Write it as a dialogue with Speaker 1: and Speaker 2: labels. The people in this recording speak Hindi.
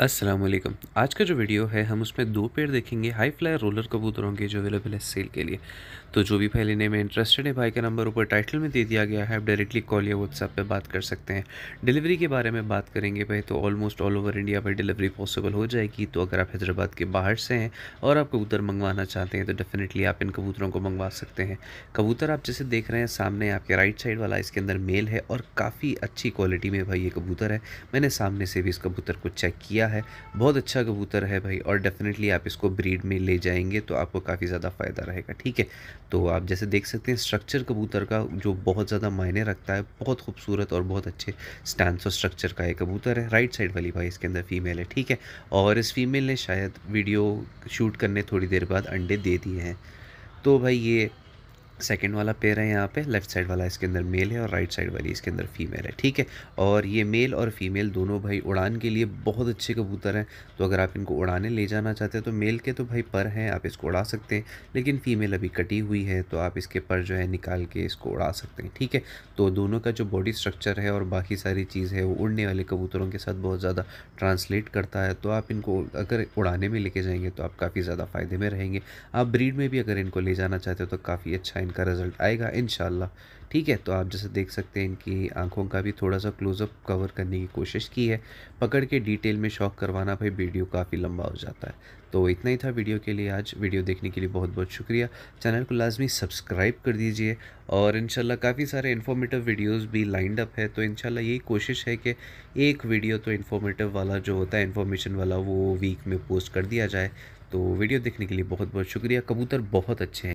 Speaker 1: असलम आज का जो वीडियो है हम उसमें दो पेड़ देखेंगे हाई फ्लायर रोलर कबूतरों के जो अवेलेबल है सेल के लिए तो जो भी भाई लेने में इंटरेस्टेड है भाई का नंबर ऊपर टाइटल में दे दिया गया है आप डायरेक्टली कॉल या व्हाट्सएप पे बात कर सकते हैं डिलीवरी के बारे में बात करेंगे भाई तो ऑलमोस्ट ऑल ओवर इंडिया पर डिलीवरी पॉसिबल हो जाएगी तो अगर आप हैदराबाद के बाहर से हैं और आप कबूतर मंगवाना चाहते हैं तो डेफ़िनेटली आप इन कबूतरों को मंगवा सकते हैं कबूतर आप जैसे देख रहे हैं सामने आपके राइट साइड वाला इसके अंदर मेल है और काफ़ी अच्छी क्वालिटी में भाई ये कबूतर है मैंने सामने से भी इस कबूतर को चेक किया दिया है बहुत अच्छा कबूतर है भाई और डेफिनेटली आप इसको ब्रीड में ले जाएंगे तो आपको काफ़ी ज़्यादा फ़ायदा रहेगा ठीक है तो आप जैसे देख सकते हैं स्ट्रक्चर कबूतर का जो बहुत ज़्यादा मायने रखता है बहुत खूबसूरत और बहुत अच्छे स्टैंड और स्ट्रक्चर का एक कबूतर है राइट साइड वाली भाई इसके अंदर फीमेल है ठीक है और इस फीमेल ने शायद वीडियो शूट करने थोड़ी देर बाद अंडे दे दिए हैं तो भाई ये सेकेंड वाला पेयर है यहाँ पे लेफ्ट साइड वाला इसके अंदर मेल है और राइट साइड वाली इसके अंदर फीमेल है ठीक है और ये मेल और फीमेल दोनों भाई उड़ान के लिए बहुत अच्छे कबूतर हैं तो अगर आप इनको उड़ाने ले जाना चाहते हैं तो मेल के तो भाई पर हैं आप इसको उड़ा सकते हैं लेकिन फीमेल अभी कटी हुई है तो आप इसके पर जो है निकाल के इसको उड़ा सकते हैं ठीक है तो दोनों का जो बॉडी स्ट्रक्चर है और बाकी सारी चीज़ है वो उड़ने वाले कबूतरों के साथ बहुत ज़्यादा ट्रांसलेट करता है तो आप इनको अगर उड़ाने में लेके जाएंगे तो आप काफ़ी ज़्यादा फ़ायदे में रहेंगे आप ब्रीड में भी अगर इनको ले जाना चाहते हो तो काफ़ी अच्छा इनका रिज़ल्ट आएगा इन ठीक है तो आप जैसे देख सकते हैं इनकी आंखों का भी थोड़ा सा क्लोज़अप कवर करने की कोशिश की है पकड़ के डिटेल में शॉक करवाना भाई वीडियो काफ़ी लंबा हो जाता है तो इतना ही था वीडियो के लिए आज वीडियो देखने के लिए बहुत बहुत शुक्रिया चैनल को लाजमी सब्सक्राइब कर दीजिए और इन काफ़ी सारे इन्फॉर्मेटिव वीडियोज़ भी लाइंड अप है तो इन यही कोशिश है कि एक वीडियो तो इन्फॉर्मेटिव वाला जो होता है इन्फॉर्मेशन वाला वो वीक में पोस्ट कर दिया जाए तो वीडियो देखने के लिए बहुत बहुत शुक्रिया कबूतर बहुत अच्छे हैं